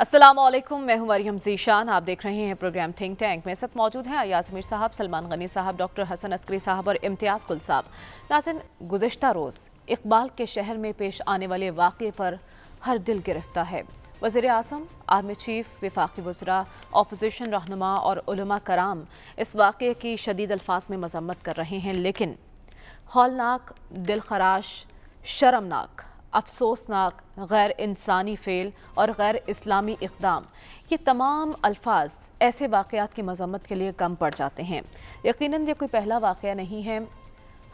असलम मैं हूं मरियम जीशान आप देख रहे हैं प्रोग्राम थिंक टैंक मेरे साथ मौजूद हैं अयाजमीर साहब सलमान गनी साहब डॉक्टर हसन अस्करी साहब और इम्तियाज़ गुल साहब नासिन गुजशत रोज़ इकबाल के शहर में पेश आने वाले वाक़े पर हर दिल गिरफ्ता है वजीर अजम आर्मी चीफ विफाक़ी वजरा अपोजिशन रहनुमा और उलमा कराम इस वाक़े की शदीद अल्फाज में मजम्मत कर रहे हैं लेकिन हौलनाक दिल खराश शर्मनाक अफसोसनाक गैर इंसानी फ़ेल और गैर इस्लामी इकदाम ये तमाम अल्फाज ऐसे वाक़ात की मजम्मत के लिए कम पड़ जाते हैं यकीनन ये कोई पहला वाक़ नहीं है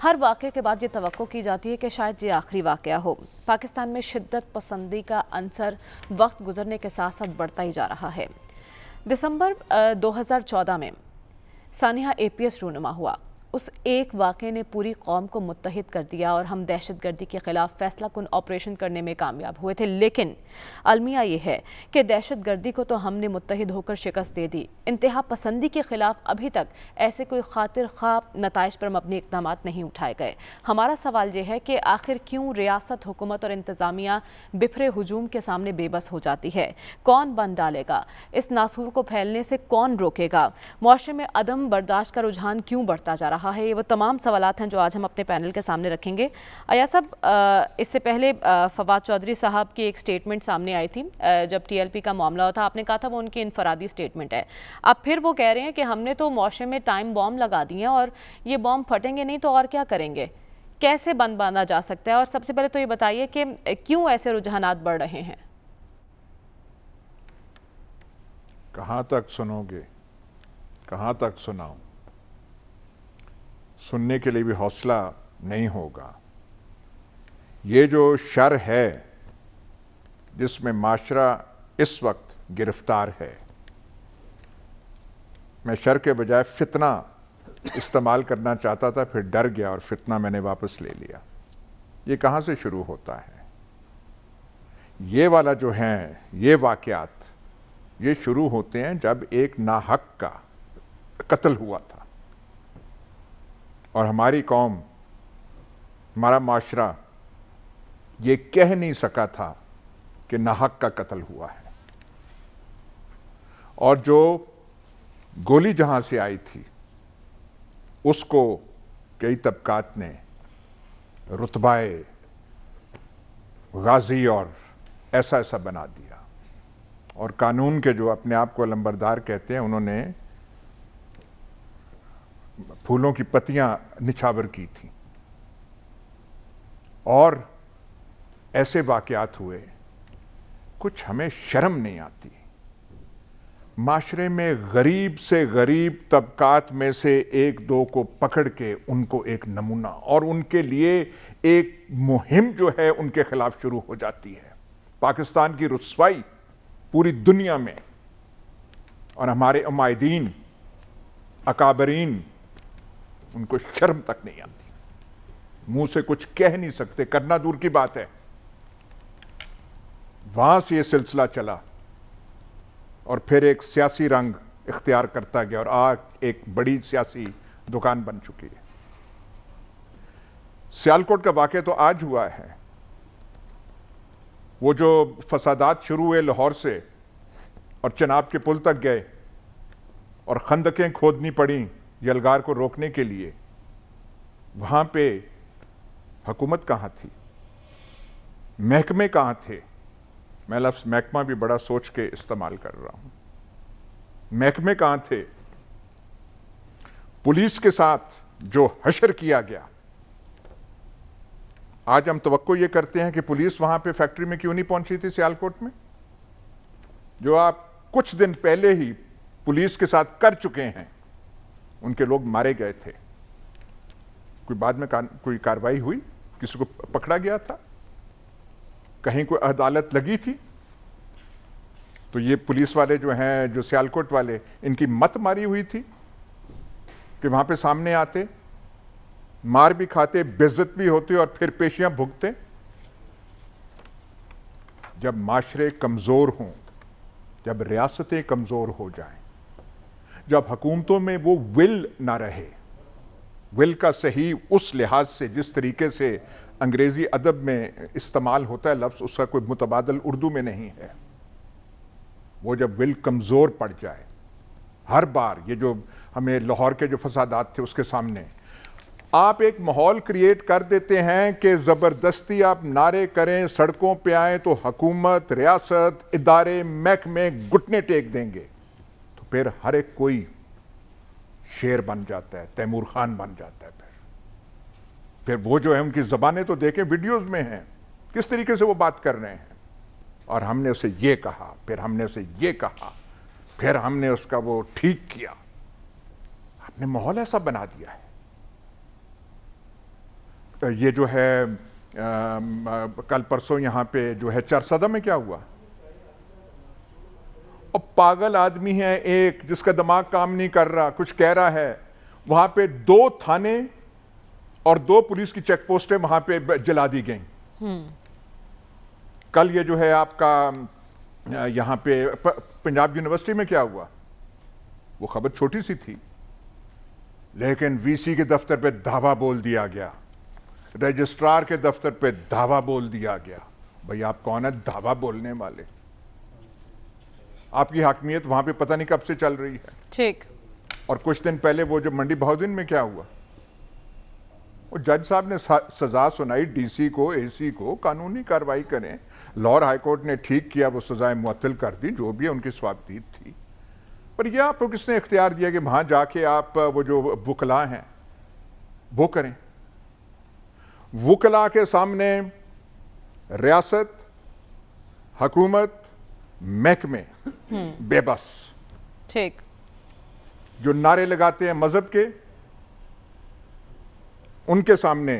हर वाक़े के बाद ये तो की जाती है कि शायद ये आखिरी वाक़ हो पाकिस्तान में शिद्दत पसंदी का अंसर वक्त गुजरने के साथ साथ बढ़ता ही जा रहा है दिसंबर 2014 में सानिया ए पी एस रूनुमा हुआ उस एक वाक़े ने पूरी कौम को मुतहद कर दिया और हम दहशत गर्दी के ख़िलाफ़ फैसला कन ऑपरेशन करने में कामयाब हुए थे लेकिन अलमिया ये है कि दहशत गर्दी को तो हमने मुतहद होकर शिकस्त दे दी इंतहा पसंदी के ख़िलाफ़ अभी तक ऐसे कोई खातिर ख्वाब नतज पर मबनी इकदाम नहीं उठाए गए हमारा सवाल ये है कि आखिर क्यों रियासत हुकूमत और इंतज़ामिया बिफरे हजूम के सामने बेबस हो जाती है कौन बन डालेगा इस नासूर को फैलने से कौन रोकेगा मुआरे में अदम बर्दाश्त का रुझान क्यों बढ़ता जा रहा रहा है ये वो तमाम सवाल हैं जो आज हम अपने पैनल के सामने रखेंगे अया साहब इससे पहले फवाद चौधरी साहब की एक स्टेटमेंट सामने आई थी जब टीएलपी का मामला था आपने कहा था वो उनकी इनफरादी स्टेटमेंट है अब फिर वो कह रहे हैं कि हमने तो मुआरे में टाइम बॉम्ब लगा दिए हैं और ये बॉम्ब फटेंगे नहीं तो और क्या करेंगे कैसे बंद बांधा जा सकता है और सबसे पहले तो ये बताइए कि क्यों ऐसे रुझानात बढ़ रहे हैं कहाँ तक सुनोगे कहाँ तक सुनाऊं सुनने के लिए भी हौसला नहीं होगा ये जो शर है जिसमें माशरा इस वक्त गिरफ्तार है मैं शर के बजाय फितना इस्तेमाल करना चाहता था फिर डर गया और फितना मैंने वापस ले लिया ये कहाँ से शुरू होता है ये वाला जो है ये वाक़ात ये शुरू होते हैं जब एक नाहक का कत्ल हुआ था और हमारी कौम हमारा माशरा ये कह नहीं सका था कि नाहक का कत्ल हुआ है और जो गोली जहां से आई थी उसको कई तबकात ने रुतबाए गाजी और ऐसा ऐसा बना दिया और कानून के जो अपने आप को लंबरदार कहते हैं उन्होंने फूलों की पत्तियां निछावर की थी और ऐसे वाकयात हुए कुछ हमें शर्म नहीं आती माशरे में गरीब से गरीब तबकात में से एक दो को पकड़ के उनको एक नमूना और उनके लिए एक मुहिम जो है उनके खिलाफ शुरू हो जाती है पाकिस्तान की रसवाई पूरी दुनिया में और हमारे उमायदीन अकाबरीन उनको शर्म तक नहीं आती मुंह से कुछ कह नहीं सकते करना दूर की बात है वहां से यह सिलसिला चला और फिर एक सियासी रंग इख्तियार करता गया और आज एक बड़ी सियासी दुकान बन चुकी है सियालकोट का वाक्य तो आज हुआ है वो जो फसादात शुरू हुए लाहौर से और चनाब के पुल तक गए और खंदकें खोदनी पड़ी यलगार को रोकने के लिए वहाँ पे हकूमत कहाँ थी महकमे कहाँ थे मैं लफ्स महकमा भी बड़ा सोच के इस्तेमाल कर रहा हूँ महकमे कहाँ थे पुलिस के साथ जो हशर किया गया आज हम तो ये करते हैं कि पुलिस वहां पे फैक्ट्री में क्यों नहीं पहुंची थी सियालकोट में जो आप कुछ दिन पहले ही पुलिस के साथ कर चुके हैं उनके लोग मारे गए थे कोई बाद में कार, कोई कार्रवाई हुई किसी को पकड़ा गया था कहीं कोई अदालत लगी थी तो ये पुलिस वाले जो हैं जो सियालकोट वाले इनकी मत मारी हुई थी कि वहां पे सामने आते मार भी खाते बेजत भी होते और फिर पेशियां भुगते जब माशरे कमज़ोर हों जब रियासतें कमज़ोर हो जाएं जब हकूमतों में वो विल ना रहे विल का सही उस लिहाज से जिस तरीके से अंग्रेज़ी अदब में इस्तेमाल होता है लफ्ज़ उसका कोई मुतबादल उर्दू में नहीं है वो जब विल कमज़ोर पड़ जाए हर बार ये जो हमें लाहौर के जो फसादात थे उसके सामने आप एक माहौल क्रिएट कर देते हैं कि ज़बरदस्ती आप नारे करें सड़कों पे आए तो हकूमत रियासत इदारे महकमे घुटने टेक देंगे फिर हर एक कोई शेर बन जाता है तैमूर खान बन जाता है फिर फिर वो जो है उनकी जबानें तो देखें वीडियोस में हैं किस तरीके से वो बात कर रहे हैं और हमने उसे ये कहा फिर हमने उसे ये कहा फिर हमने उसका वो ठीक किया आपने माहौल ऐसा बना दिया है तो ये जो है आ, कल परसों यहाँ पे जो है चरसदा में क्या हुआ और पागल आदमी है एक जिसका दिमाग काम नहीं कर रहा कुछ कह रहा है वहां पे दो थाने और दो पुलिस की चेक पोस्टें वहां पे जला दी गई हम्म। कल ये जो है आपका यहां पे पंजाब यूनिवर्सिटी में क्या हुआ वो खबर छोटी सी थी लेकिन वीसी के दफ्तर पे धावा बोल दिया गया रजिस्ट्रार के दफ्तर पे धावा बोल दिया गया भाई आप कौन है धावा बोलने वाले आपकी हाकमियत वहां पे पता नहीं कब से चल रही है ठीक और कुछ दिन पहले वो जो मंडी बहुदिन में क्या हुआ वो जज साहब ने सजा सुनाई डीसी को एसी को कानूनी कार्रवाई करें लाहौर हाईकोर्ट ने ठीक किया वो सजाएं मुअत्तल कर दी जो भी है उनकी स्वाबदीद थी पर यह आपको किसने इख्तियार दिया कि वहां जाके आप वो जो वकला हैं वो करें वकला के सामने रियासत हकूमत महकमे हम्म। बेबस ठीक जो नारे लगाते हैं मजहब के उनके सामने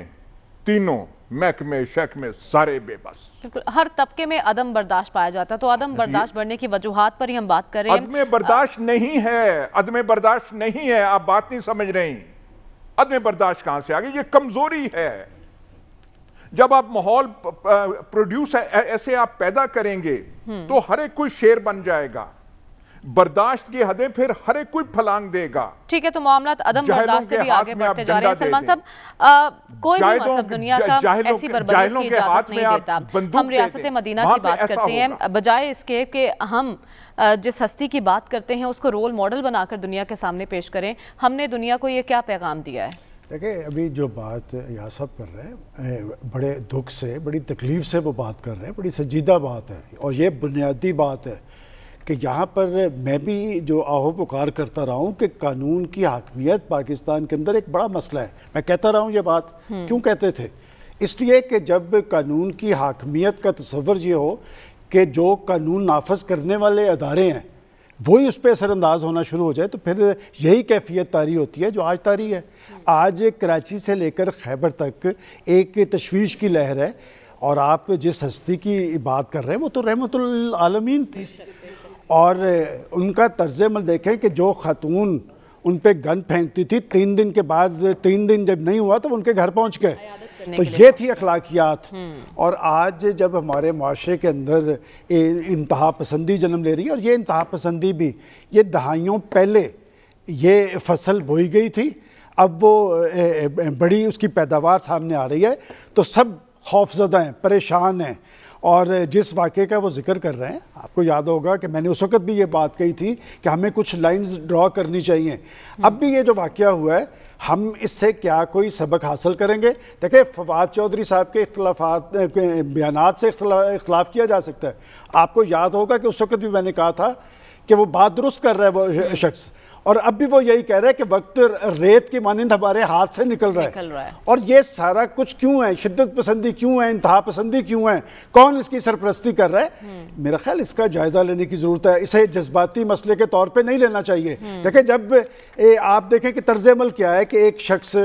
तीनों महकमे शहकमे सारे बेबस हर तबके में अदम बर्दाश्त पाया जाता है तो अदम बर्दाश्त बढ़ने की वजूहत पर ही हम बात कर रहे हैं अदम बर्दाश्त नहीं है अदम बर्दाश्त नहीं है आप बात नहीं समझ रहे अदम बर्दाश्त कहां से आ गई ये कमजोरी है जब आप माहौल प्रोड्यूस ऐसे आप पैदा करेंगे हम्म। तो हर एक कोई शेर बन जाएगा बर्दाश्त की हदें फिर हर एक कोई फलांग देगा ठीक है तो मामला अदम बर्दाश्त से भी आगे बढ़ते जा रहे हैं सलमान साहब कोई भी मजहब दुनिया का ऐसी बर्बादी की इजाजत नहीं देता हम रियासत मदीना की बात करते हैं बजाय इसके कि हम जिस हस्ती की बात करते हैं उसको रोल मॉडल बनाकर दुनिया के सामने पेश करें हमने दुनिया को ये क्या पैगाम दिया है देखिए अभी जो बात या सब कर रहे हैं बड़े दुख से बड़ी तकलीफ़ से वो बात कर रहे हैं बड़ी संजीदा बात है और ये बुनियादी बात है कि यहाँ पर मैं भी जो आहो पुकार करता रहा हूँ कि कानून की हाकमियत पाकिस्तान के अंदर एक बड़ा मसला है मैं कहता रहा हूँ ये बात हम्म। क्यों कहते थे इसलिए कि जब कानून की हाकमियत का तस्वर ये हो कि जो कानून नाफज करने वाले अदारे हैं वही उस पर असरअंदाज होना शुरू हो जाए तो फिर यही कैफियत तारी होती है जो आज तारी है आज कराची से लेकर खैबर तक एक तशवीश की लहर है और आप जिस हस्ती की बात कर रहे हैं वो तो रहमतुल्लामीन थे और उनका तर्ज अमल देखें कि जो ख़ातून उन पर गन फेंकती थी तीन दिन के बाद तीन दिन जब नहीं हुआ तो उनके घर पहुँच गए तो ये थी अखलाकियात और आज जब हमारे माशरे के अंदर इंतहा पसंदी जन्म ले रही है और ये इंतहा पसंदी भी ये दहाइयों पहले ये फसल बोई गई थी अब वो बड़ी उसकी पैदावार सामने आ रही है तो सब खौफजदा हैं परेशान हैं और जिस वाक़े का वो जिक्र कर रहे हैं आपको याद होगा कि मैंने उस वक्त भी ये बात कही थी कि हमें कुछ लाइंस ड्रॉ करनी चाहिए अब भी ये जो वाक़ हुआ है हम इससे क्या कोई सबक हासिल करेंगे देखिए फवाद चौधरी साहब के के बयान से इख्लाफ किया जा सकता है आपको याद होगा कि उस वक्त भी मैंने कहा था कि वो बात दुरुस्त कर रहा है वो शख्स और अब भी वो यही कह रहे हैं कि वक्त रेत के मानंद हमारे हाथ से निकल रहा है निकल रहा है और ये सारा कुछ क्यों है शिद्दत पसंदी क्यों है इंतहा पसंदी क्यों है कौन इसकी सरपरस्ती कर रहा है हम्म। मेरा ख्याल इसका जायज़ा लेने की ज़रूरत है इसे जज्बाती मसले के तौर पर नहीं लेना चाहिए हम्म। देखें जब ए, आप देखें कि तर्ज अमल क्या है कि एक शख्स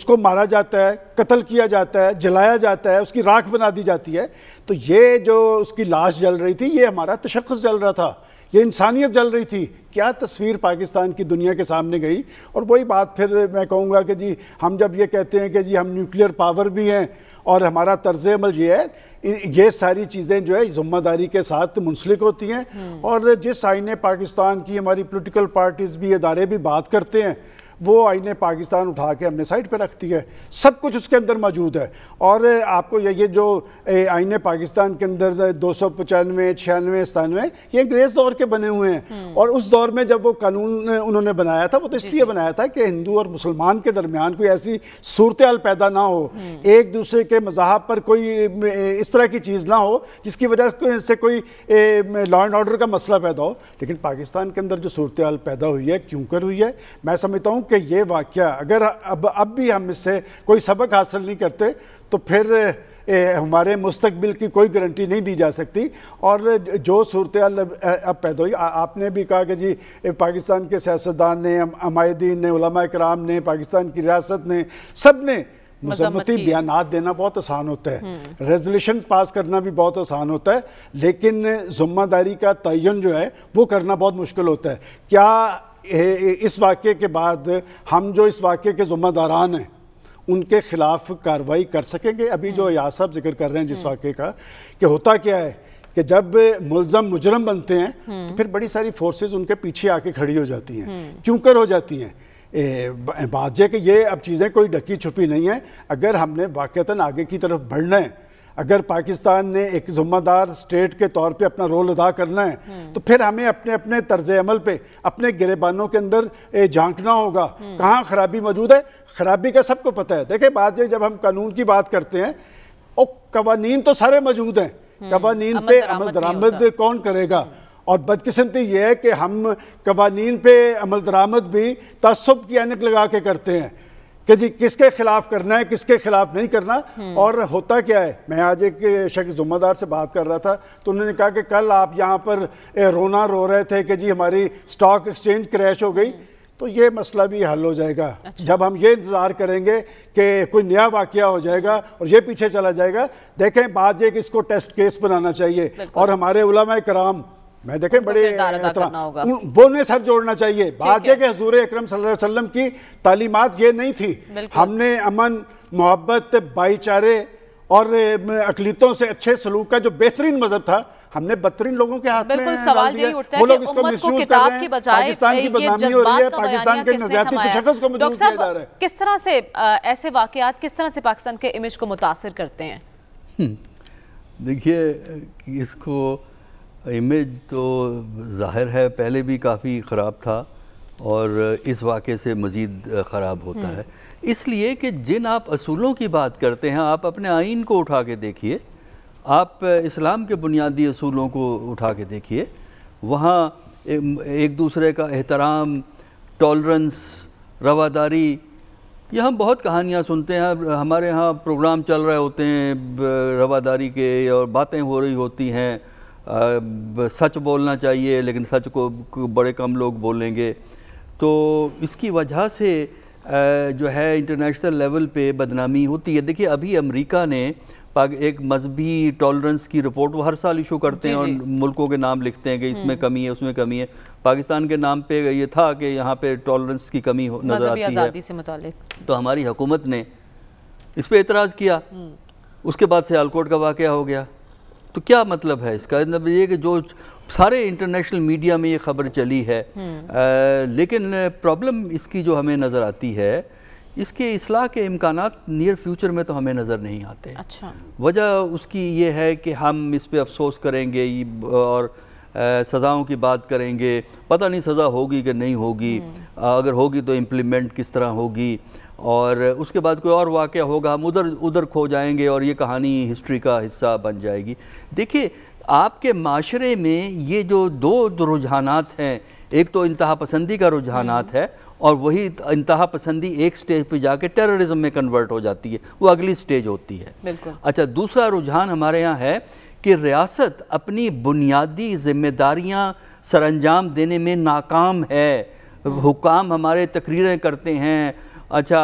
उसको मारा जाता है कत्ल किया जाता है जलाया जाता है उसकी राख बना दी जाती है तो ये जो उसकी लाश जल रही थी ये हमारा तशखस जल रहा था ये इंसानियत जल रही थी क्या तस्वीर पाकिस्तान की दुनिया के सामने गई और वही बात फिर मैं कहूँगा कि जी हम जब ये कहते हैं कि जी हम न्यूक्लियर पावर भी हैं और हमारा तर्ज अमल ये है ये सारी चीज़ें जो है ज़िम्मेदारी के साथ मुंसलिक होती हैं हम्म। और जिस आईने पाकिस्तान की हमारी पोलिटिकल पार्टीज़ भी इदारे भी बात करते हैं वो आईने पाकिस्तान उठा के हमने साइड पे रख दी है सब कुछ उसके अंदर मौजूद है और आपको ये ये जो आईने पाकिस्तान के अंदर दो सौ पचानवे छियानवे सतानवे ये अंग्रेज़ दौर के बने हुए हैं हम्म। और उस दौर में जब वो कानून उन्होंने बनाया था वो तो इसलिए बनाया था कि हिंदू और मुसलमान के दरमियान कोई ऐसी सूरत पैदा ना हो हम्म। एक दूसरे के मजाहब पर कोई इस तरह की चीज़ ना हो जिसकी वजह से कोई लॉ एंड ऑर्डर का मसला पैदा हो लेकिन पाकिस्तान के अंदर जो सूरत पैदा हुई है क्यों कर हुई है मैं समझता हूँ कि ये वाक़ अगर अब अब भी हम इससे कोई सबक हासिल नहीं करते तो फिर ए, हमारे मुस्तबिल की कोई गारंटी नहीं दी जा सकती और जो सूरत अब पैदा हुई आपने भी कहा कि जी पाकिस्तान के सियासतदान ने अमायदीन ने उलमा कराम ने पाकिस्तान की रियासत ने सब ने मजम्मती बयान देना बहुत आसान होता है हम्म। रेजोल्यूशन पास करना भी बहुत आसान होता है लेकिन जुम्मेदारी का तयन जो है वो करना बहुत मुश्किल होता है क्या इस वाक़े के बाद हम जो इस वाक़े के ज़ुम्मेदारान हैं उनके ख़िलाफ़ कार्रवाई कर सकेंगे अभी जो हम्म। या साहब जिक्र कर रहे हैं जिस हम्म। वाक़े का कि होता क्या है कि जब मुलजम मुजरम बनते हैं हम्म। तो फिर बड़ी सारी फोर्सेस उनके पीछे आके खड़ी हो जाती हैं क्यों कर हो जाती हैं बात यह कि ये अब चीज़ें कोई डकी छुपी नहीं है अगर हमने वाक़ता आगे की तरफ बढ़ना है अगर पाकिस्तान ने एक जुम्मेदार स्टेट के तौर पे अपना रोल अदा करना है तो फिर हमें अपने अपने तर्ज अमल पे अपने गिरेबानों के अंदर झांकना होगा कहाँ खराबी मौजूद है खराबी का सबको पता है देखिए बात ये जब हम कानून की बात करते हैं और कवानीन तो सारे मौजूद हैं हम्म, कवानीन पे अमल दरामद कौन करेगा और बदकिस्मती ये है कि हम कवानीन पे अमल दरामद भी तसब की अनक लगा के करते हैं कि जी किसके खिलाफ करना है किसके खिलाफ नहीं करना हम्म। और होता क्या है मैं आज एक शख्स जुम्मेदार से बात कर रहा था तो उन्होंने कहा कि कल आप यहाँ पर रोना रो रहे थे कि जी हमारी स्टॉक एक्सचेंज क्रैश हो गई हम्म। तो ये मसला भी हल हो जाएगा अच्छा। जब हम ये इंतज़ार करेंगे कि कोई नया वाकया हो जाएगा और ये पीछे चला जाएगा देखें बाद इसको टेस्ट केस बनाना चाहिए और हमारे उलमा कराम मैं देखें बड़े वो ने सर जोड़ना चाहिए बाजे के हजूर अक्रम वसल्लम की तालीमत ये नहीं थी हमने अमन मोहब्बत भाईचारे और अकलीतों से अच्छे सलूक का जो बेहतरीन मजहब था हमने बदतरीन लोगों के हाथ में सवाल ये उठता है कि इसको मिसयूज कर रहे हैं पाकिस्तान की बदनामी हो रही है पाकिस्तान के नजरियाती तशखस को मजबूत किया जा रहा है किस तरह से ऐसे वाकयात किस तरह से पाकिस्तान के इमेज को मुतासर करते हैं हम्म। देखिए इसको इमेज तो जाहिर है पहले भी काफ़ी ख़राब था और इस वाक़े से मज़ीद ख़राब होता हम्म। है इसलिए कि जिन आप असूलों की बात करते हैं आप अपने आइन को उठा के देखिए आप इस्लाम के बुनियादी असूलों को उठा के देखिए वहाँ एक दूसरे का एहतराम टॉलरेंस रवादारी ये हम बहुत कहानियाँ सुनते हैं हमारे यहाँ प्रोग्राम चल रहे होते हैं रवादारी के और बातें हो रही होती हैं सच बोलना चाहिए लेकिन सच को बड़े कम लोग बोलेंगे तो इसकी वजह से जो है इंटरनेशनल लेवल पे बदनामी होती है देखिए अभी अमेरिका ने एक मजहबी टॉलरेंस की रिपोर्ट वो हर साल इशू करते हैं और मुल्कों के नाम लिखते हैं कि इसमें हम्म। कमी है उसमें कमी है पाकिस्तान के नाम पे ये था कि यहाँ पे टॉलरेंस की कमी नज़र आती है से तो हमारी हुकूमत ने इस पर एतराज़ किया हम्म। उसके बाद से सियालकोट का वाक़ हो गया तो क्या मतलब है इसका मतलब ये कि जो सारे इंटरनेशनल मीडिया में ये खबर चली है आ, हम्म। लेकिन प्रॉब्लम इसकी जो हमें नज़र आती है इसके असलाह के इम्कान नियर फ्यूचर में तो हमें नज़र नहीं आते अच्छा वजह उसकी ये है कि हम इस पर अफसोस करेंगे और सज़ाओं की बात करेंगे पता नहीं सज़ा होगी कि नहीं होगी हम्म। अगर होगी तो इम्प्लीमेंट किस तरह होगी और उसके बाद कोई और वाक़ होगा हम उधर उधर खो जाएंगे और ये कहानी हिस्ट्री का हिस्सा बन जाएगी देखिए आपके माशरे में ये जो दो, दो हैं एक तो इंतहा पसंदी का रुझाना हम्म। है और वही इंतहा पसंदी एक स्टेज पे जाके टेररिज्म में कन्वर्ट हो जाती है वो अगली स्टेज होती है अच्छा दूसरा रुझान हमारे यहाँ है कि रियासत अपनी बुनियादी जिम्मेदारियाँ सरंजाम देने में नाकाम है हुकाम हमारे तकरीरें करते हैं अच्छा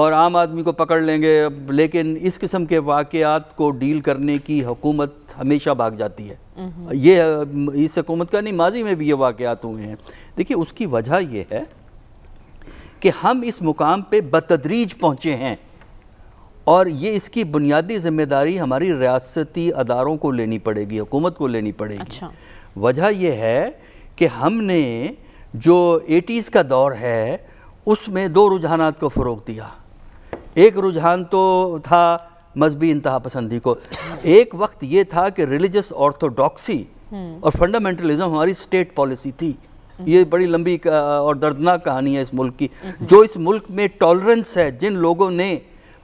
और आम आदमी को पकड़ लेंगे लेकिन इस किस्म के वाकयात को डील करने की हुकूमत हमेशा भाग जाती है ये इस हकूमत का नहीं माजी में भी ये वाक़ात हुए हैं देखिए उसकी वजह ये है कि हम इस मुकाम पे बतदरीज पहुँचे हैं और ये इसकी बुनियादी जिम्मेदारी हमारी रियासती अदारों को लेनी पड़ेगी हुकूमत को लेनी पड़ेगी अच्छा। वजह यह है कि हमने जो एटीज़ का दौर है उसमें दो रुझान को फ़रोग दिया एक रुझान तो था मजहबी इंतहा पसंदी को एक वक्त ये था कि रिलीजस ऑर्थोडॉक्सी हम्म। और फंडामेंटलिज्म हमारी स्टेट पॉलिसी थी ये बड़ी लंबी और दर्दनाक कहानी है इस मुल्क की हम्म। जो इस मुल्क में टॉलरेंस है जिन लोगों ने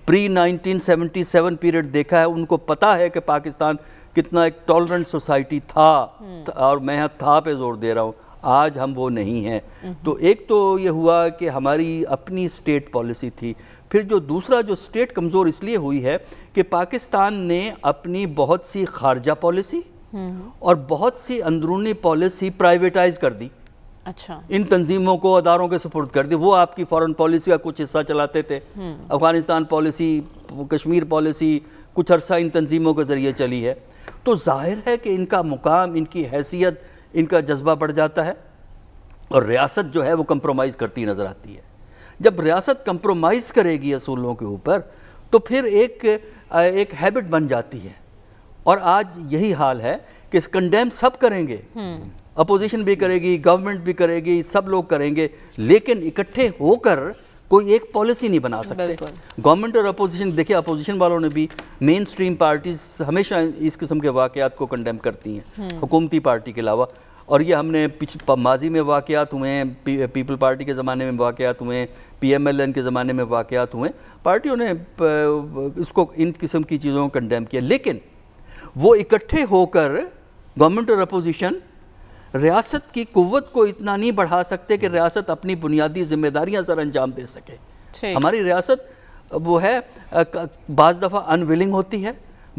प्री 1977 पीरियड देखा है उनको पता है कि पाकिस्तान कितना एक टॉलरेंट सोसाइटी था हम्म। और मैं था पे जोर दे रहा हूँ आज हम वो नहीं हैं तो एक तो ये हुआ कि हमारी अपनी स्टेट पॉलिसी थी फिर जो दूसरा जो स्टेट कमज़ोर इसलिए हुई है कि पाकिस्तान ने अपनी बहुत सी खारजा पॉलिसी हम्म। और बहुत सी अंदरूनी पॉलिसी प्राइवेटाइज कर दी अच्छा इन तंजीमों को अदारों के सपोर्ट कर दी वो आपकी फॉरेन पॉलिसी का कुछ हिस्सा चलाते थे हम्म। अफगानिस्तान पॉलिसी कश्मीर पॉलिसी कुछ अरसा इन तंजीमों के ज़रिए चली है तो जाहिर है कि इनका मुकाम इनकी हैसियत इनका जज्बा बढ़ जाता है और रियासत जो है वो कंप्रोमाइज़ करती नज़र आती है जब रियासत कंप्रोमाइज़ करेगी असूलों के ऊपर तो फिर एक एक हैबिट बन जाती है और आज यही हाल है कि कंडेम सब करेंगे अपोजिशन हम्म। भी करेगी गवर्नमेंट भी करेगी सब लोग करेंगे लेकिन इकट्ठे होकर कोई एक पॉलिसी नहीं बना सकते गवर्नमेंट और अपोजिशन देखिए अपोजिशन वालों ने भी मेन स्ट्रीम पार्टीज हमेशा इस किस्म के वाकयात को कंडेम करती हैं हम्म। हुकूमती पार्टी के अलावा और ये हमने पिछ माजी में वाकयात हुए हैं पी, पीपल पार्टी के ज़माने में वाकयात हुए हैं पीएमएलएन के ज़माने में वाकयात हुए पार्टियों ने इसको इन किस्म की चीज़ों को कंडेम किया लेकिन वो इकट्ठे होकर गवर्नमेंट और अपोजिशन रियासत की कुत को इतना नहीं बढ़ा सकते कि रियासत अपनी बुनियादी जिम्मेदारियां सर अंजाम दे सके हमारी रियासत वो है बज दफ़ा अनविलिंग होती है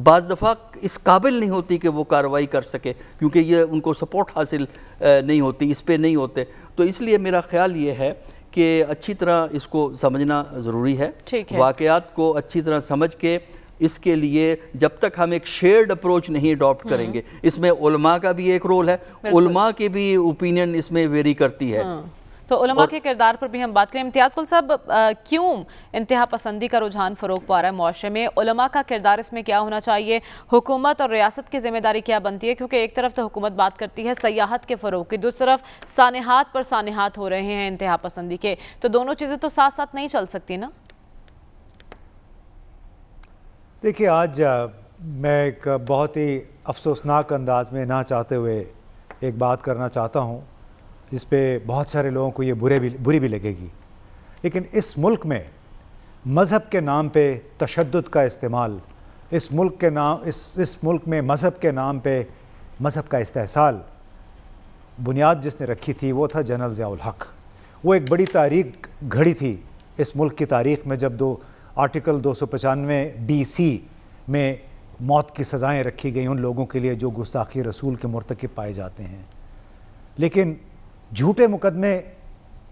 बज दफ़ा इस काबिल नहीं होती कि वो कार्रवाई कर सके क्योंकि ये उनको सपोर्ट हासिल नहीं होती इस पर नहीं होते तो इसलिए मेरा ख्याल ये है कि अच्छी तरह इसको समझना ज़रूरी है, है। को अच्छी तरह समझ के इसके लिए जब तक हम एक शेयर्ड अप्रोच नहीं अडॉप्ट हम्म। करेंगे इसमें उलमा का भी एक रोल है उलमा की भी ओपिनियन इसमें वेरी करती है हाँ। तो उलमा के किरदार पर भी हम बात करें इम्तियाज़ कुल साहब क्यों इंतहा पसंदी का रुझान फ़रोग पा रहा है मुआरे में उलमा का किरदार इसमें क्या होना चाहिए हुकूमत और रियासत की जिम्मेदारी क्या बनती है क्योंकि एक तरफ तो हुकूमत बात करती है सयाहत के फ़रोग की दूसरी तरफ सानहात पर सानहात हो रहे हैं इंतहा पसंदी के तो दोनों चीज़ें तो साथ साथ नहीं चल सकती ना देखिए आज मैं एक बहुत ही अफसोसनाक अंदाज में ना चाहते हुए एक बात करना चाहता हूँ जिस पे बहुत सारे लोगों को ये बुरे भी बुरी भी लगेगी लेकिन इस मुल्क में मज़हब के नाम पे तशद का इस्तेमाल इस मुल्क के नाम इस इस मुल्क में मज़हब के नाम पे मज़हब का इस्तेसाल बुनियाद जिसने रखी थी वो था जनरल ज़ियाल हक वो एक बड़ी तारीख घड़ी थी इस मुल्क की तारीख में जब दो आर्टिकल दो सौ पचानवे बी सी में मौत की सज़ाएँ रखी गई उन लोगों के लिए जो गुस्ताखी रसूल के मरतकब पाए जाते हैं लेकिन झूठे मुकदमे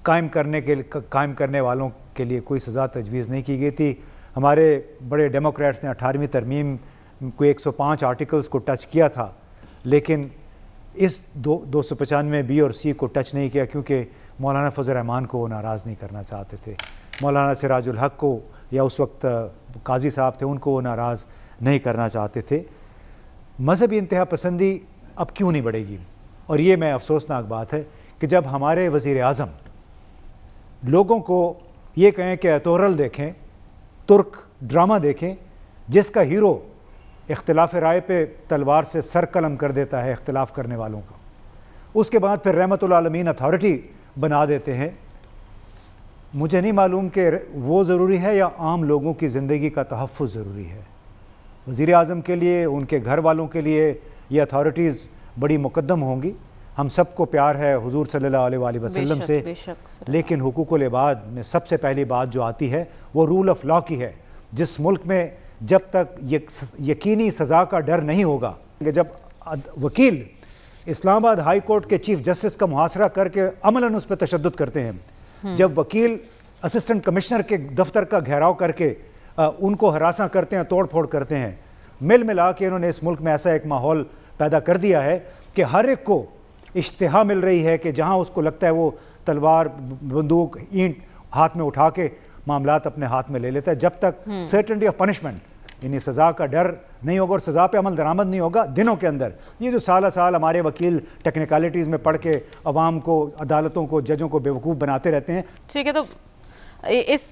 कायम करने के कायम करने वालों के लिए कोई सज़ा तजवीज़ नहीं की गई थी हमारे बड़े डेमोक्रेट्स ने अठारहवीं तरमीम को 105 आर्टिकल्स को टच किया था लेकिन इस दो दो सौ पचानवे बी और सी को टच नहीं किया क्योंकि मौलाना फजल रहमान को वो नाराज़ नहीं करना चाहते थे मौलाना सिराजुल हक को या उस वक्त काजी साहब थे उनको वो नाराज़ नहीं करना चाहते थे मजहबी इंतहा पसंदी अब क्यों नहीं बढ़ेगी और ये मैं अफसोसनाक बात है कि जब हमारे वज़ी अजम लोगों को ये कहें कि अतोरल देखें तुर्क ड्रामा देखें जिसका हीरो इख्तलाफ राय पे तलवार से सर कलम कर देता है इख्तलाफ करने वालों का उसके बाद फिर रहमत आलमीन अथॉरिटी बना देते हैं मुझे नहीं मालूम कि वो ज़रूरी है या आम लोगों की ज़िंदगी का तहफ़ ज़रूरी है वज़ी अजम के लिए उनके घर वालों के लिए ये अथॉरिटीज़ बड़ी मुकदम होंगी हम सबको प्यार है हजूर सल्लल्लाहु अलैहि से लेकिन हकूक लबाद में सबसे पहली बात जो आती है वो रूल ऑफ लॉ की है जिस मुल्क में जब तक यक, यकीनी सज़ा का डर नहीं होगा कि जब वकील इस्लामाबाद हाई कोर्ट के चीफ जस्टिस का मुहासरा करके अमला उस पर तशद करते हैं जब वकील असिस्टेंट कमिश्नर के दफ्तर का घेराव करके आ, उनको हरासा करते हैं तोड़ फोड़ करते हैं मिल मिला के इन्होंने इस मुल्क में ऐसा एक माहौल पैदा कर दिया है कि हर एक को इश्तहा मिल रही है कि जहाँ उसको लगता है वो तलवार बंदूक ईंट हाथ में उठा के मामला अपने हाथ में ले लेता है जब तक सर्टेनिटी ऑफ पनिशमेंट इन्हें सज़ा का डर नहीं होगा और सज़ा पे अमल दरामद नहीं होगा दिनों के अंदर ये जो साल साल हमारे वकील टेक्निकलिटीज़ में पढ़ के आवाम को अदालतों को जजों को बेवकूफ़ बनाते रहते हैं ठीक है तो इस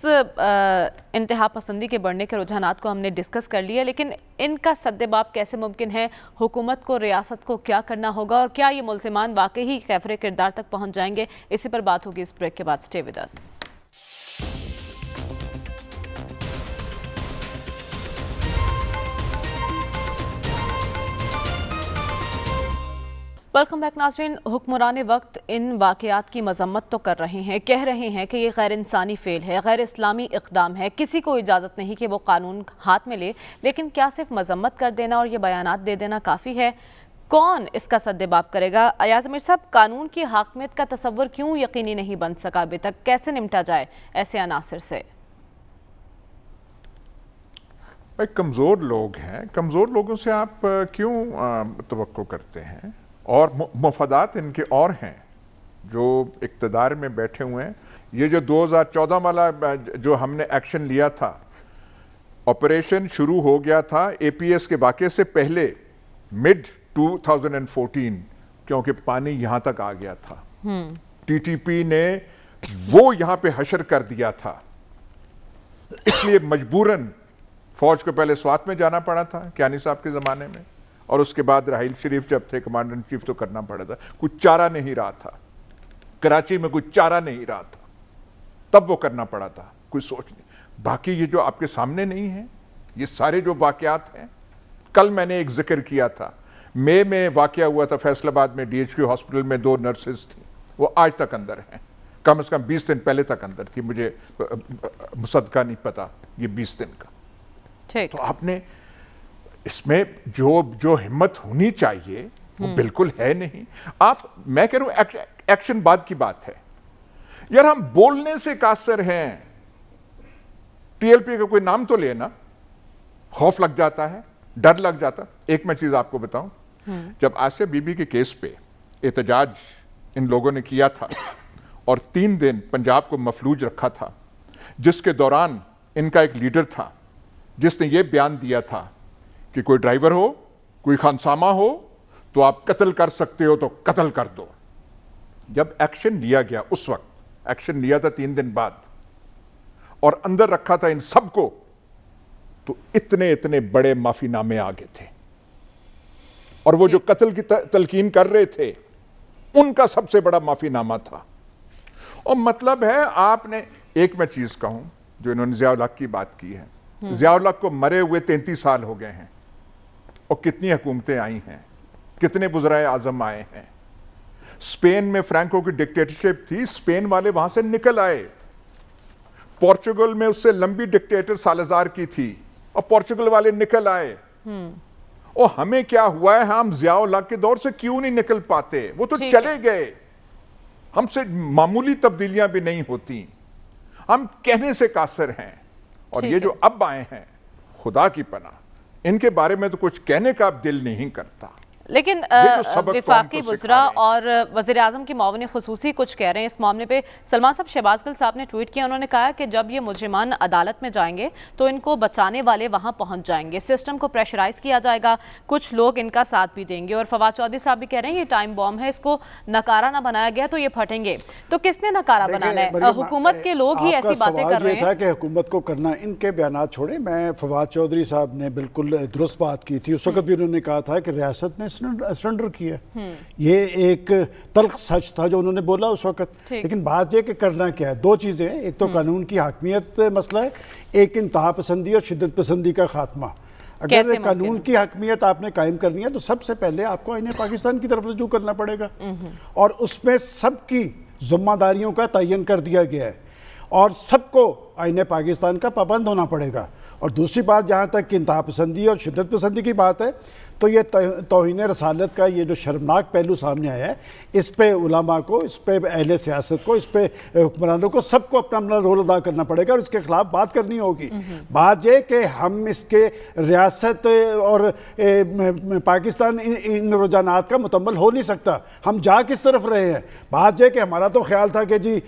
इंतहा पसंदी के बढ़ने के रुझान को हमने डिस्कस कर लिया लेकिन इनका सद्देबाप कैसे मुमकिन है हुकूमत को रियासत को क्या करना होगा और क्या ये मुलजमान वाकई ही कैफरे किरदार तक पहुँच जाएंगे इसी पर बात होगी इस ब्रेक के बाद स्टे विदर्स वेलकम बैक नाजरीन हुक्मरान वक्त इन वाकयात की मजम्मत तो कर रहे हैं कह रहे हैं कि ये गैर इंसानी फ़ेल है गैर इस्लामी इकदाम है किसी को इजाज़त नहीं कि वो कानून हाथ में ले लेकिन क्या सिर्फ मजम्मत कर देना और ये बयान दे देना काफ़ी है कौन इसका सद्देबाप करेगा अयाज अमीर साहब कानून की हाकमियत का तस्वर क्यों यकीनी नहीं बन सका अभी तक कैसे निमटा जाए ऐसे अनासर से कमज़ोर लोग हैं कमज़ोर लोगों से आप क्यों तो करते हैं और मफादात इनके और हैं जो इकतदार में बैठे हुए हैं ये जो 2014 वाला जो हमने एक्शन लिया था ऑपरेशन शुरू हो गया था एपीएस के वाक़े से पहले मिड 2014 क्योंकि पानी यहाँ तक आ गया था टीटीपी हम्म। ने वो यहाँ पे हशर कर दिया था इसलिए मजबूरन फौज को पहले स्वात में जाना पड़ा था क्यानी साहब के ज़माने में और उसके बाद राहिल शरीफ जब थे कमांडर चीफ तो करना पड़ा था कुछ चारा नहीं रहा था कराची में कुछ चारा नहीं रहा था तब वो करना पड़ा था कुछ सोच नहीं बाकी ये जो आपके सामने नहीं है ये सारे जो वाकयात हैं कल मैंने एक जिक्र किया था मे में वाक़ हुआ था फैसलाबाद में डीएचक्यू हॉस्पिटल में दो नर्सेज थी वो आज तक अंदर हैं कम से कम 20 दिन पहले तक अंदर थी मुझे मुसदका नहीं पता ये 20 दिन का ठीक तो आपने इसमें जो जो हिम्मत होनी चाहिए वो हम्म। बिल्कुल है नहीं आप मैं कह रहा हूं एक्शन बाद की बात है यार हम बोलने से कासर हैं टीएलपी का कोई नाम तो लेना खौफ लग जाता है डर लग जाता एक मैं चीज आपको बताऊं हम्म। जब आसिया बीबी के केस पे एहतजाज इन लोगों ने किया था और तीन दिन पंजाब को मफलूज रखा था जिसके दौरान इनका एक लीडर था जिसने ये बयान दिया था कि कोई ड्राइवर हो कोई खानसामा हो तो आप कत्ल कर सकते हो तो कत्ल कर दो जब एक्शन लिया गया उस वक्त एक्शन लिया था तीन दिन बाद और अंदर रखा था इन सबको तो इतने इतने बड़े माफीनामे आ गए थे और वो जो कत्ल की तलकीन कर रहे थे उनका सबसे बड़ा माफीनामा था और मतलब है आपने एक मैं चीज कहूं जो इन्होंने जियाउल की बात की है हम्म। जियाउल को मरे हुए तैंतीस साल हो गए हैं और कितनी हुकूमतें आई हैं कितने बुजराए आजम आए हैं स्पेन में फ्रैंको की डिक्टेटरशिप थी स्पेन वाले वहां से निकल आए पोर्चुगल में उससे लंबी डिक्टेटर सालजार की थी और पोर्चुगल वाले निकल आए हम्म। और हमें क्या हुआ है हम जिया के दौर से क्यों नहीं निकल पाते वो तो चले गए हमसे मामूली तब्दीलियां भी नहीं होती हम कहने से कासर हैं और ये जो अब आए हैं खुदा की पना इनके बारे में तो कुछ कहने का अब दिल नहीं करता लेकिन तो तो विफाकी वज्रा तो और वजीर अजम की मावन खसूसी कुछ कह रहे हैं इस मामले पे सलमान साहब शहबाज साहब ने ट्वीट किया उन्होंने कहा कि जब ये मुजरिमान अदालत में जाएंगे तो इनको बचाने वाले वहाँ पहुँच जाएंगे सिस्टम को प्रेशराइज किया जाएगा कुछ लोग इनका साथ भी देंगे और फवाद चौधरी साहब भी कह रहे हैं ये टाइम बॉम्ब है इसको नकारा ना बनाया गया तो ये फटेंगे तो किसने नकारा बनाया है हुकूमत के लोग ही ऐसी बातें कर रहे हैं कि हुकूमत को करना इनके बयान छोड़े मैं फवाद चौधरी साहब ने बिल्कुल दुरुस्त बात की थी उस हम्म। वक्त भी उन्होंने कहा था कि रियासत ने सरेंडर किया हम्म। ये एक तल्ख सच था जो उन्होंने बोला उस वक्त लेकिन बात यह कि करना क्या है दो चीज़ें एक तो हम्म। कानून की हाकमियत मसला है एक इंतहा पसंदी और शिदत पसंदी का खात्मा अगर कानून की हकमियत आपने कायम करनी है तो सबसे पहले आपको आईने पाकिस्तान की तरफ रजू करना पड़ेगा हम्म। और उसमें सबकी जिम्मेदारियों का तयन कर दिया गया है और सबको आईने पाकिस्तान का पाबंद होना पड़ेगा और दूसरी बात जहाँ तक कि इंतहा पसंदी और शिदत पसंदी की बात है तो ये तो, तोहन रसालत का ये जो शर्मनाक पहलू सामने आया है इस पर उलामा को इस पर अहल सियासत को इस पर हुक्मरानों को सबको अपना अपना रोल अदा करना पड़ेगा और इसके खिलाफ बात करनी होगी बात यह कि हम इसके रियासत और पाकिस्तान इन रुझाना का मुतमल हो नहीं सकता हम जा किस तरफ रहे हैं बात यह कि हमारा तो ख्याल था कि जी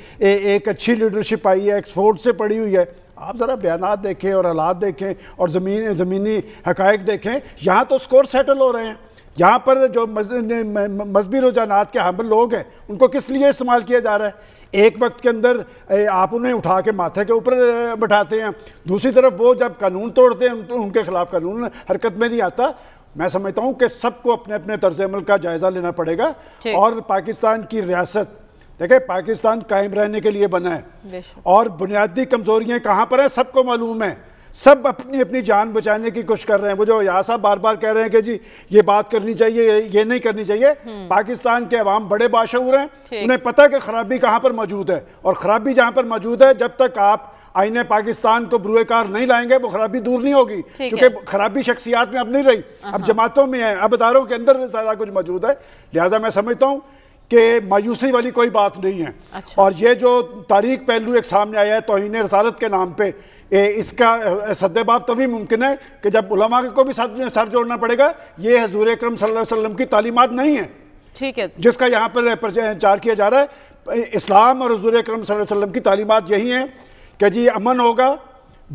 एक अच्छी लीडरशिप आई है एक्सपोर्ट से पड़ी हुई है आप ज़रा बयान देखें और हालात देखें और ज़मीन ज़मीनी हक़ देखें यहाँ तो स्कोर सेटल हो रहे हैं यहाँ पर जो मजहबी रुझानात के हम लोग हैं उनको किस लिए इस्तेमाल किया जा रहा है एक वक्त के अंदर आप उन्हें उठा के माथे के ऊपर बैठाते हैं दूसरी तरफ वो जब कानून तोड़ते हैं तो उनके खिलाफ कानून हरकत में नहीं आता मैं समझता हूँ कि सबको अपने अपने तर्ज अमल का जायज़ा लेना पड़ेगा और पाकिस्तान की रियासत देखिए पाकिस्तान कायम रहने के लिए बना है और बुनियादी कमजोरियां कहाँ पर है सबको मालूम है सब अपनी अपनी जान बचाने की कोशिश कर रहे हैं वो जो यहाँ साहब बार बार कह रहे हैं कि जी ये बात करनी चाहिए ये नहीं करनी चाहिए हम्म। पाकिस्तान के अवाम बड़े बाशूर हैं उन्हें पता है कि खराबी कहाँ पर मौजूद है और खराबी जहाँ पर मौजूद है जब तक आप आईने पाकिस्तान को कार नहीं लाएंगे वो खराबी दूर नहीं होगी क्योंकि खराबी शख्सियात में अब नहीं रही अब जमातों में है अब इधारों के अंदर सारा कुछ मौजूद है लिहाजा मैं समझता हूँ कि मायूसी वाली कोई बात नहीं है अच्छा। और ये जो तारीख पहलू एक सामने आया है तोहन रसालत के नाम पे ए, इसका सदबाब तभी मुमकिन है कि जब उलमा को भी साथ सर जोड़ना पड़ेगा ये हजूर अक्रम वसल्लम की तालीमत नहीं है ठीक है जिसका यहाँ पर प्रचार किया जा रहा है इस्लाम और हजूर अक्रम वसल्लम की तालीमत यही हैं कि जी अमन होगा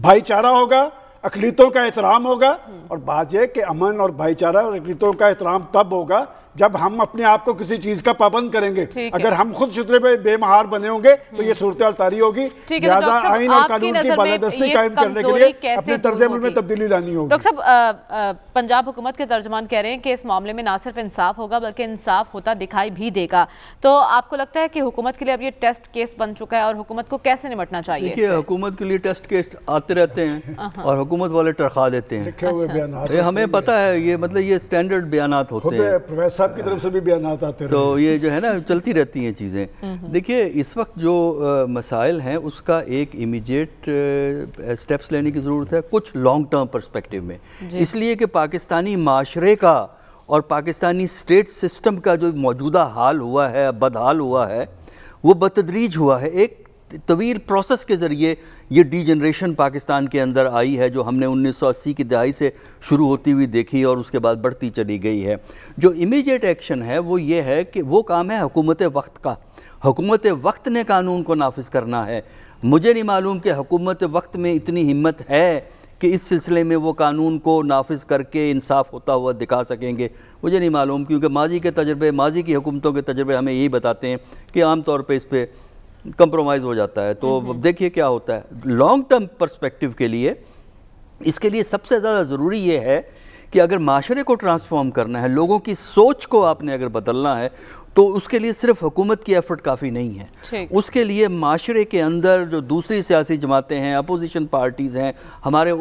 भाईचारा होगा अकलीतों का एहतराम होगा और बात यह कि अमन और भाईचारा और अकलीतों का एहतराम तब होगा जब हम अपने आप को किसी चीज का पाबंद करेंगे अगर हम खुद शुतरे पे बेमहार बने होंगे तो हम्म। ये सूरत तारी होगी तो लिहाजा आइन और कानून की बालादस्ती कायम करने के लिए अपने तर्ज में तब्दीली लानी होगी डॉक्टर साहब पंजाब हुकूमत के तर्जमान कह रहे हैं कि इस मामले में ना सिर्फ इंसाफ होगा बल्कि इंसाफ होता दिखाई भी देगा तो आपको लगता है कि हुकूमत के लिए अब ये टेस्ट केस बन चुका है और हुकूमत को कैसे निपटना चाहिए देखिए हुकूमत के लिए टेस्ट केस आते रहते हैं हाँ, हाँ। और हुकूमत वाले टरखा देते हैं अच्छा। हमें पता है ये मतलब ये स्टैंडर्ड बयान होते हैं साहब की तरफ से भी बयान आते हैं तो ये जो है ना चलती रहती हैं चीज़ें हम्म, हम्म। देखिए इस वक्त जो मसाइल हैं उसका एक इमीडिएट स्टेप्स लेने की ज़रूरत है कुछ लॉन्ग टर्म परस्पेक्टिव में इसलिए कि पाकिस्तानी माशरे का और पाकिस्तानी स्टेट सिस्टम का जो मौजूदा हाल हुआ है बदहाल हुआ है वो बतदरीज हुआ है एक तवील प्रोसेस के ज़रिए ये डी जनरेशन पाकिस्तान के अंदर आई है जो हमने 1980 की दहाई से शुरू होती हुई देखी और उसके बाद बढ़ती चली गई है जो इमीडिएट एक्शन है वो ये है कि वो काम है हुकूमत वक्त का हुकूमत वक्त ने कानून को नाफिज करना है मुझे नहीं मालूम कि हुकूमत वक्त में इतनी हिम्मत है कि इस सिलसिले में वो कानून को नाफिज करके इंसाफ होता हुआ दिखा सकेंगे मुझे नहीं मालूम क्योंकि माजी के तजर्बे माजी की हुकूमतों के तजर्बे हमें यही बताते हैं कि आम तौर पर इस पर कंप्रोमाइज़ हो जाता है तो अब हम्म, हम्म। देखिए क्या होता है लॉन्ग टर्म परस्पेक्टिव के लिए इसके लिए सबसे ज़्यादा ज़रूरी ये है कि अगर माशरे को ट्रांसफॉर्म करना है लोगों की सोच को आपने अगर बदलना है तो उसके लिए सिर्फ हुकूमत की एफर्ट काफ़ी नहीं है उसके लिए माशरे के अंदर जो दूसरी सियासी जमातें हैं अपोजिशन पार्टीज़ हैं हमारे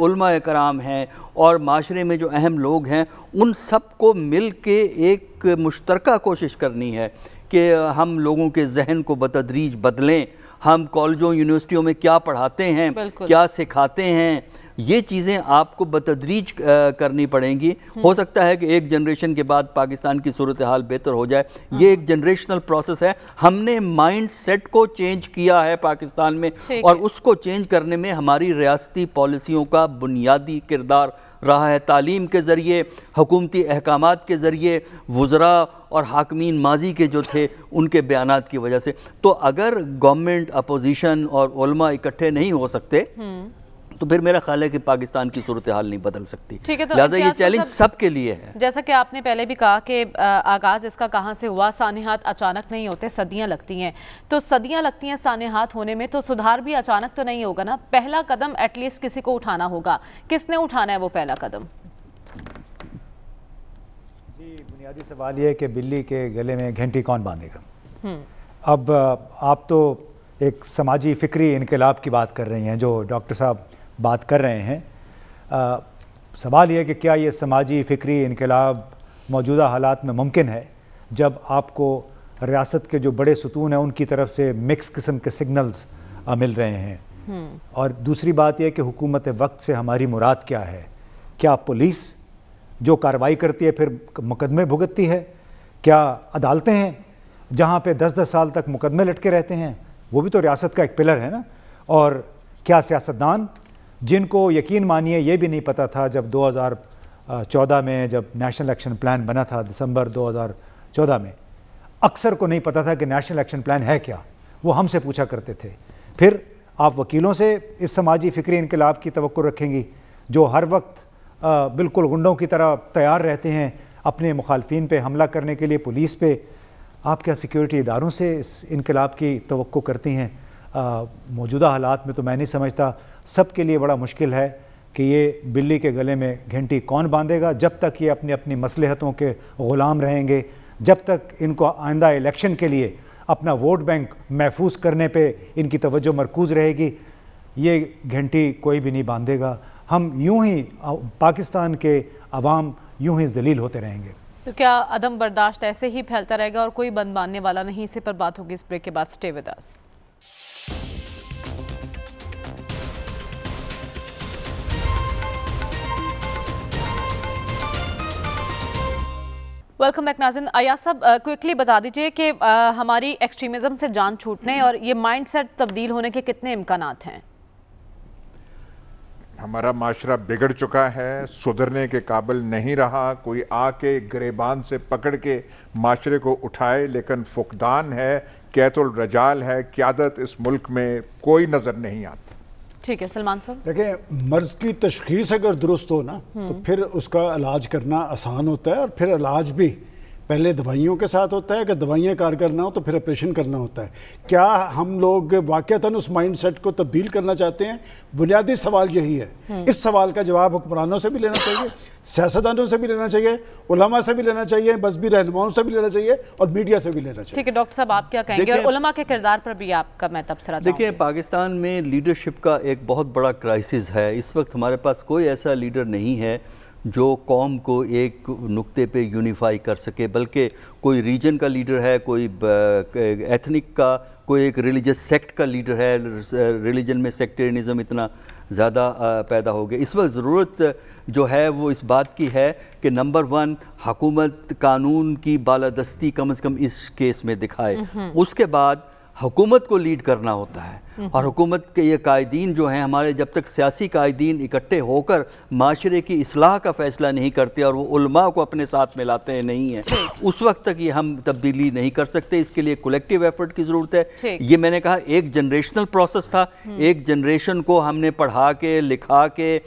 कराम हैं और माशरे में जो अहम लोग हैं उन सबको मिल के एक मुश्तरका कोशिश करनी है कि हम लोगों के जहन को बतदरीज बदलें हम कॉलेजों यूनिवर्सिटियों में क्या पढ़ाते हैं क्या सिखाते हैं ये चीज़ें आपको बतदरीज करनी पड़ेंगी हो हम्म। सकता है कि एक जनरेशन के बाद पाकिस्तान की सूरत हाल बेहतर हो जाए हाँ। ये एक जनरेशनल प्रोसेस है हमने माइंड सेट को चेंज किया है पाकिस्तान में और उसको चेंज करने में हमारी रियासती पॉलिसियों का बुनियादी किरदार रहा है तालीम के ज़रिए हुकूमती अहकाम के ज़रिए वज़रा और हाकमीन माजी के जो थे उनके बयान की वजह से तो अगर गवर्नमेंट अपोजिशन और इकट्ठे नहीं हो सकते हम्म। तो फिर मेरा ख्याल है कि पाकिस्तान की सूरत हाल नहीं बदल सकती ठीक है तो ये चैलेंज सबके लिए है जैसा कि आपने पहले भी कहा कि आगाज़ इसका कहाँ से हुआ सानहात अचानक नहीं होते सदियाँ लगती हैं तो सदियाँ लगती हैं सानहात होने में तो सुधार भी अचानक तो नहीं होगा ना पहला कदम एटलीस्ट किसी को उठाना होगा किसने उठाना है वो पहला कदम जी बुनियादी सवाल यह है कि बिल्ली के गले में घंटी कौन बांधेगा हम्म। अब आप तो एक समाजी फ़िक्री इनकलाब की बात कर रही हैं जो डॉक्टर साहब बात कर रहे हैं आ, सवाल यह कि क्या ये समाजी फ़िक्री इनकलाब मौजूदा हालात में मुमकिन है जब आपको रियासत के जो बड़े सतून हैं उनकी तरफ से मिक्स किस्म के सिग्नल्स मिल रहे हैं हम्म। और दूसरी बात यह कि हुकूमत वक्त से हमारी मुराद क्या है क्या पुलिस जो कार्रवाई करती है फिर मुकदमे भुगतती है क्या अदालतें हैं जहाँ पे दस दस साल तक मुकदमे लटके रहते हैं वो भी तो रियासत का एक पिलर है ना और क्या सियासतदान जिनको यकीन मानिए ये भी नहीं पता था जब 2014 में जब नेशनल एक्शन प्लान बना था दिसंबर 2014 में अक्सर को नहीं पता था कि नेशनल एक्शन प्लान है क्या वो हमसे पूछा करते थे फिर आप वकीलों से इस समाजी फ़िक्री इनकलाब की तो रखेंगी जो हर वक्त बिल्कुल गुंडों की तरह तैयार रहते हैं अपने मुखालफन पर हमला करने के लिए पुलिस पे आप क्या सिक्योरिटी इदारों से इस इनकलाब की तो करती हैं मौजूदा हालात में तो मैं नहीं समझता सबके लिए बड़ा मुश्किल है कि ये बिल्ली के गले में घंटी कौन बांधेगा जब तक ये अपनी अपनी मसलहतों के ग़ुलाम रहेंगे जब तक इनको आइंदा इलेक्शन के लिए अपना वोट बैंक महफूज करने पे इनकी तवज्जो मरकूज़ रहेगी ये घंटी कोई भी नहीं बांधेगा हम यूं ही पाकिस्तान के अवाम यूं ही जलील होते रहेंगे तो क्या अदम बर्दाश्त ऐसे ही फैलता रहेगा और कोई बंद मानने वाला नहीं इसी पर बात होगी इस ब्रेक के बाद stay with us welcome back नाजिन अया साहब क्विकली बता दीजिए कि uh, हमारी एक्सट्रीमिज़म से जान छूटने और ये माइंडसेट तब्दील होने के कितने इम्कान हैं हमारा माशरा बिगड़ चुका है सुधरने के काबिल नहीं रहा कोई आके गरीबान से पकड़ के माशरे को उठाए लेकिन फुकदान है कैतुल रजाल है क्यादत इस मुल्क में कोई नज़र नहीं आती ठीक है सलमान साहब देखें मर्ज़ की तशखीस अगर दुरुस्त हो ना तो हम्म। फिर उसका इलाज करना आसान होता है और फिर इलाज भी पहले दवाइयों के साथ होता है अगर दवाइयाँ कारगर ना हो तो फिर ऑपरेशन करना होता है क्या हम लोग वाक़ता उस माइंड सेट को तब्दील करना चाहते हैं बुनियादी सवाल यही है हम्म। इस सवाल का जवाब हुक्मरानों से भी लेना चाहिए सियासतदानों से भी लेना चाहिए उलमा से भी लेना चाहिए बसबी रहनुमाओं से भी लेना चाहिए और मीडिया से भी लेना चाहिए ठीक है डॉक्टर साहब आप क्या कहेंगे और उलमा के किरदार पर भी आपका मैं तबसरा देखिए पाकिस्तान में लीडरशिप का एक बहुत बड़ा क्राइसिस है इस वक्त हमारे पास कोई ऐसा लीडर नहीं है जो कौम को एक नुक्ते पे यूनिफाई कर सके बल्कि कोई रीजन का लीडर है कोई एथनिक का कोई एक रिलीजस सेक्ट का लीडर है रिलीजन में सेक्टेरियनिज़म इतना ज़्यादा पैदा हो गया इस वक्त ज़रूरत जो है वो इस बात की है कि नंबर वन हकूमत कानून की बालादस्ती कम अज़ कम इस केस में दिखाए हम्म। उसके बाद हुकूमत को लीड करना होता है और हुकूमत के ये कायदीन जो हैं हमारे जब तक सियासी कायदीन इकट्ठे होकर माशरे की असलाह का फ़ैसला नहीं करते और वो उलमा को अपने साथ में लाते नहीं हैं उस वक्त तक ये हम तब्दीली नहीं कर सकते इसके लिए कलेक्टिव एफर्ट की ज़रूरत है ये मैंने कहा एक जनरेशनल प्रोसेस था हम्म। एक जनरेशन को हमने पढ़ा के लिखा के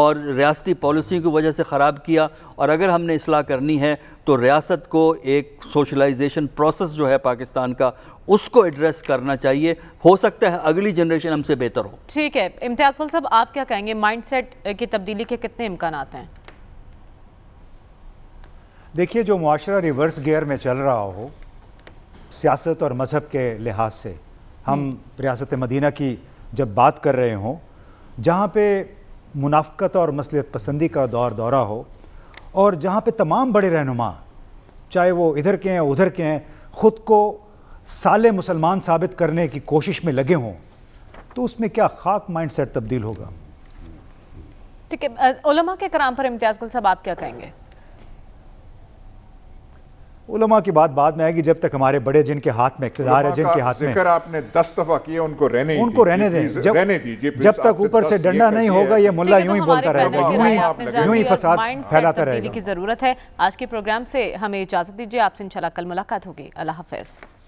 और रियाती पॉलिसी की वजह से ख़राब किया और अगर हमने असलाह करनी है तो रियासत को एक सोशलाइजेशन प्रोसेस जो है पाकिस्तान का उसको एड्रेस करना चाहिए हो सकता है अगली जनरेशन हमसे बेहतर हो ठीक है इम्तियाज़ साहब आप क्या कहेंगे माइंडसेट की तब्दीली के कितने इम्कान हैं देखिए जो मुआरा रिवर्स गेयर में चल रहा हो सियासत और मज़हब के लिहाज से हम हम्म। रियासत मदीना की जब बात कर रहे हों जहाँ पे मुनाफ्त और मसलियत पसंदी का दौर दौरा हो और जहाँ पे तमाम बड़े रहनुमा चाहे वो इधर के हैं उधर के हैं ख़ुद को साले मुसलमान साबित करने की कोशिश में लगे हों तो उसमें क्या खाक माइंड सेट तब्दील होगा ठीक है के कराम पर इम्तियाज गुल साहब आप क्या कहेंगे उलमा की बात बाद में आएगी जब तक हमारे बड़े जिनके हाथ में इकतदार है जिनके हाथ में आपने दस दफा किए उनको रहने उनको रहने दें जब रहने दीजिए जब तक ऊपर से डंडा नहीं होगा ये मुल्ला तो यूं ही बोलता रहेगा यूं ही यूं ही फसाद फैलाता रहेगा की जरूरत है आज के प्रोग्राम से हमें इजाजत दीजिए आपसे इंशाल्लाह कल मुलाकात होगी अल्लाह हाफिज़